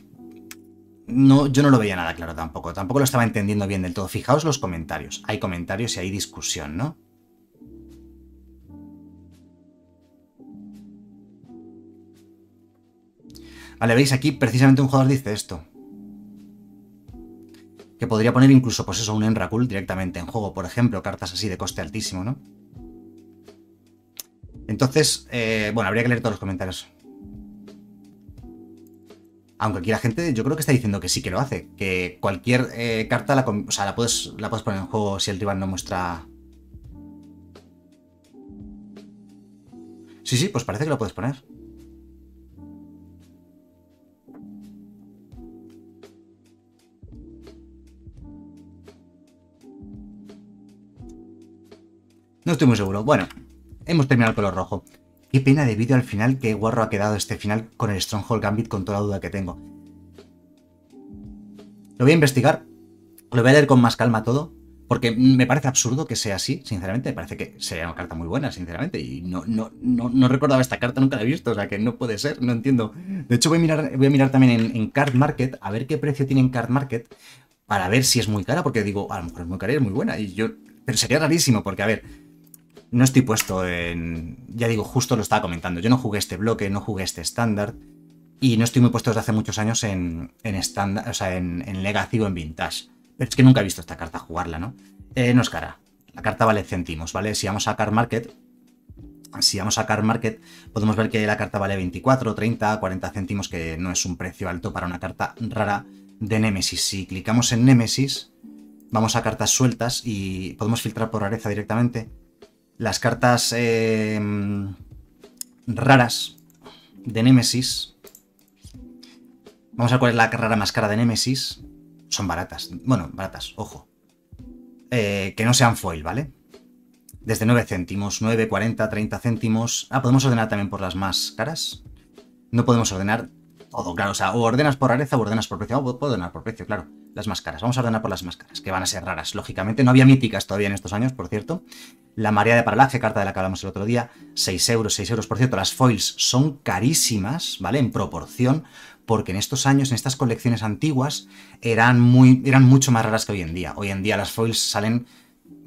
no, yo no lo veía nada claro tampoco. Tampoco lo estaba entendiendo bien del todo. Fijaos los comentarios. Hay comentarios y hay discusión, ¿no? Vale, veis aquí precisamente un jugador dice esto. Que podría poner incluso, pues eso, un Enracul directamente en juego, por ejemplo, cartas así de coste altísimo, ¿no? Entonces, eh, bueno, habría que leer todos los comentarios. Aunque aquí la gente yo creo que está diciendo que sí que lo hace, que cualquier eh, carta la, puedes, la puedes poner en juego si el rival no muestra... Sí, sí, pues parece que lo puedes poner. No estoy muy seguro. Bueno, hemos terminado el color rojo. Qué pena de vídeo al final, que guarro ha quedado este final con el Stronghold Gambit con toda la duda que tengo. Lo voy a investigar, lo voy a leer con más calma todo, porque me parece absurdo que sea así, sinceramente. Me parece que sería una carta muy buena, sinceramente. Y no, no, no, recordaba esta carta, nunca la he visto, o sea que no puede ser, no entiendo. De hecho, voy a mirar, voy a mirar también en, Card Market, a ver qué precio tiene en Card Market, para ver si es muy cara, porque digo, ah, a lo mejor es muy cara y es muy buena. Y yo, pero sería rarísimo, porque a ver, no estoy puesto en... Ya digo, justo lo estaba comentando. Yo no jugué este bloque, no jugué este estándar. Y no estoy muy puesto desde hace muchos años en, en, estándar, o sea, en, en, Legacy o en Vintage. Pero es que nunca he visto esta carta jugarla, ¿no? Eh, no es cara. La carta vale céntimos, ¿vale? Si vamos a Car Market, si vamos a Car Market, podemos ver que la carta vale 24, 30, 40 céntimos, que no es un precio alto para una carta rara de Nemesis. Si clicamos en Nemesis, vamos a cartas sueltas y podemos filtrar por rareza directamente las cartas eh, raras de Nemesis. Vamos a ver cuál es la rara más cara de Nemesis. Son baratas. Bueno, baratas, ojo. Eh, que no sean foil, ¿vale? Desde 9 céntimos, 9, 40, 30 céntimos. Ah, podemos ordenar también por las más caras. No podemos ordenar claro. O sea, ordenas por rareza, o ordenas por precio. O ah, puedo ordenar por precio, claro. Las máscaras. Vamos a ordenar por las máscaras, que van a ser raras. Lógicamente, no había míticas todavía en estos años, por cierto. La marea de paralaje, carta de la que hablamos el otro día, 6 euros, 6 euros. Por cierto, las foils son carísimas, ¿vale? En proporción, porque en estos años, en estas colecciones antiguas, eran, muy, eran mucho más raras que hoy en día. Hoy en día las foils salen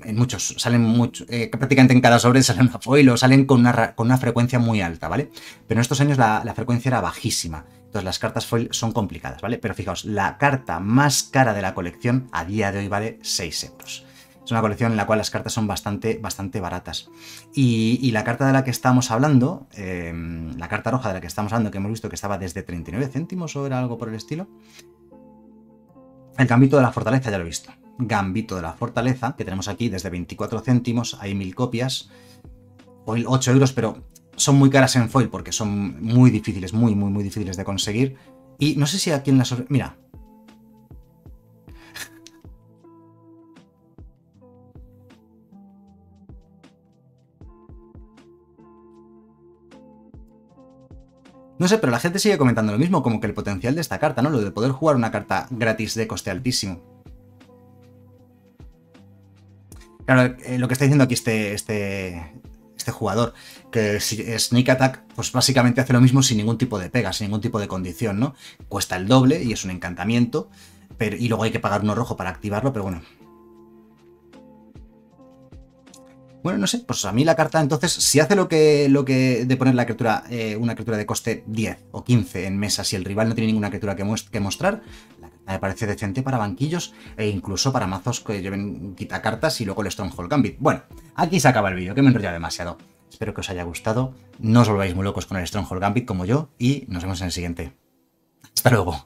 en muchos, salen mucho, eh, prácticamente en cada sobre [LAUGHS] salen una foil o salen con una, con una, frecuencia muy alta, ¿vale? Pero en estos años la, la frecuencia era bajísima entonces las cartas foil son complicadas, ¿vale? Pero fijaos, la carta más cara de la colección a día de hoy vale 6 euros. Es una colección en la cual las cartas son bastante, bastante baratas. Y, la carta de la que estamos hablando, em, la carta roja de la que estamos hablando, que hemos visto que estaba desde 39 céntimos o era algo por el estilo. El gambito de la fortaleza, ya lo he visto. Gambito de la fortaleza, que tenemos aquí desde 24 céntimos, hay mil copias. 8 euros, pero son muy caras en foil porque son muy difíciles, muy, muy, muy difíciles de conseguir. Y no sé si aquí en las... Mira. No sé, pero la gente sigue comentando lo mismo, como que el potencial de esta carta, ¿no? Lo de poder jugar una carta gratis de coste altísimo. Claro, eh, lo que está diciendo aquí este, este, este jugador. Que Sneak Attack, pues básicamente hace lo mismo sin ningún tipo de pega, sin ningún tipo de condición, ¿no? Cuesta el doble y es un encantamiento. Pero, y luego hay que pagar uno rojo para activarlo, pero bueno. Bueno, no sé, pues a mí la carta entonces, si hace lo que, lo que de poner la criatura, eh, una criatura de coste 10 o 15 en mesa, si el rival no tiene ninguna criatura que, que mostrar, me parece decente para banquillos e incluso para mazos que lleven quitacartas y luego el Stronghold Gambit. Bueno, aquí se acaba el vídeo, que me enrolla demasiado. Espero que os haya gustado, no os volváis muy locos con el Stronghold Gambit como yo y nos vemos en el siguiente. Hasta luego.